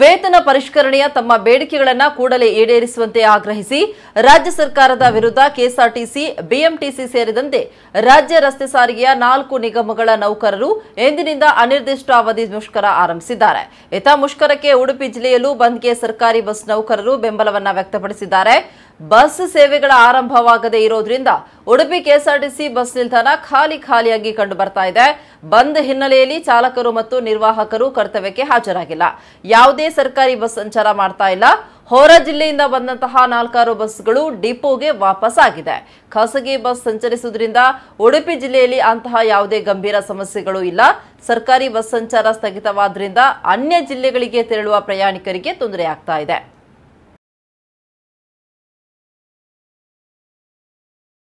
ವೇತನ ಪರಿಷ್ಕರಣೆಯ ತಮ್ಮ ಬೇಡಿಕೆಗಳನ್ನು ಕೂಡಲೇ ಈಡೇರಿಸುವಂತೆ ಆಗ್ರಹಿಸಿ ರಾಜ್ಯ ಸರ್ಕಾರದ ವಿರುದ್ಧ ಕೆಎಸ್ಆರ್ಟಿಸಿ ಬಿಎಂಟಿಸಿ ಸೇರಿದಂತೆ ರಾಜ್ಯ ರಸ್ತೆ ಸಾರಿಗೆಯ ನಾಲ್ಕು ನಿಗಮಗಳ ನೌಕರರು ಎಂದಿನಿಂದ ಅನಿರ್ದಿಷ್ಟಾವಧಿ ಮುಷ್ಕರ ಆರಂಭಿಸಿದ್ದಾರೆ ಇತ ಮುಷ್ಕರಕ್ಕೆ ಉಡುಪಿ ಜಿಲ್ಲೆಯಲ್ಲೂ ಬಂದ್ಗೆ ಸರ್ಕಾರಿ ಬಸ್ ನೌಕರರು ಬೆಂಬಲವನ್ನು ವ್ಯಕ್ತಪಡಿಸಿದ್ದಾರೆ ಬಸ್ ಸೇವೆಗಳ ಆರಂಭವಾಗದೇ ಇರೋದ್ರಿಂದ ಉಡುಪಿ ಕೆಎಸ್ಆರ್ಟಿಸಿ ಬಸ್ ನಿಲ್ದಾಣ ಖಾಲಿ ಖಾಲಿಯಾಗಿ ಕಂಡು ಬರ್ತಾ ಇದೆ ಬಂದ್ ಹಿನ್ನೆಲೆಯಲ್ಲಿ ಚಾಲಕರು ಮತ್ತು ನಿರ್ವಾಹಕರು ಕರ್ತವ್ಯಕ್ಕೆ ಹಾಜರಾಗಿಲ್ಲ ಯಾವುದೇ ಸರ್ಕಾರಿ ಬಸ್ ಸಂಚಾರ ಮಾಡ್ತಾ ಇಲ್ಲ ಹೊರ ಜಿಲ್ಲೆಯಿಂದ ಬಂದಂತಹ ನಾಲ್ಕಾರು ಬಸ್ಗಳು ಡಿಪೋಗೆ ವಾಪಸ್ ಆಗಿದೆ ಖಾಸಗಿ ಬಸ್ ಸಂಚರಿಸುವುದರಿಂದ ಉಡುಪಿ ಜಿಲ್ಲೆಯಲ್ಲಿ ಅಂತಹ ಯಾವುದೇ ಗಂಭೀರ ಸಮಸ್ಯೆಗಳು ಇಲ್ಲ ಸರ್ಕಾರಿ ಬಸ್ ಸಂಚಾರ ಸ್ಥಗಿತವಾದ್ರಿಂದ ಅನ್ಯ ಜಿಲ್ಲೆಗಳಿಗೆ ತೆರಳುವ ಪ್ರಯಾಣಿಕರಿಗೆ ತೊಂದರೆಯಾಗ್ತಾ ಇದೆ